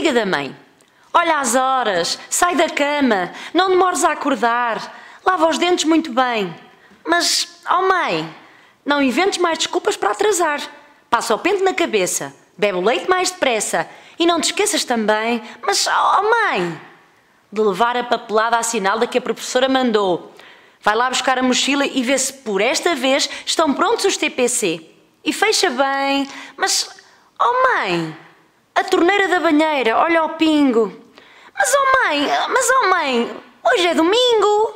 cantiga da mãe. Olha as horas, sai da cama, não demores a acordar, lava os dentes muito bem. Mas, oh mãe, não inventes mais desculpas para atrasar. Passa o pente na cabeça, bebe o leite mais depressa e não te esqueças também, mas, oh mãe, de levar a papelada à sinalda que a professora mandou. Vai lá buscar a mochila e vê se por esta vez estão prontos os TPC. E fecha bem, mas, oh mãe, torneira da banheira, olha o pingo. Mas oh mãe, mas oh mãe, hoje é domingo.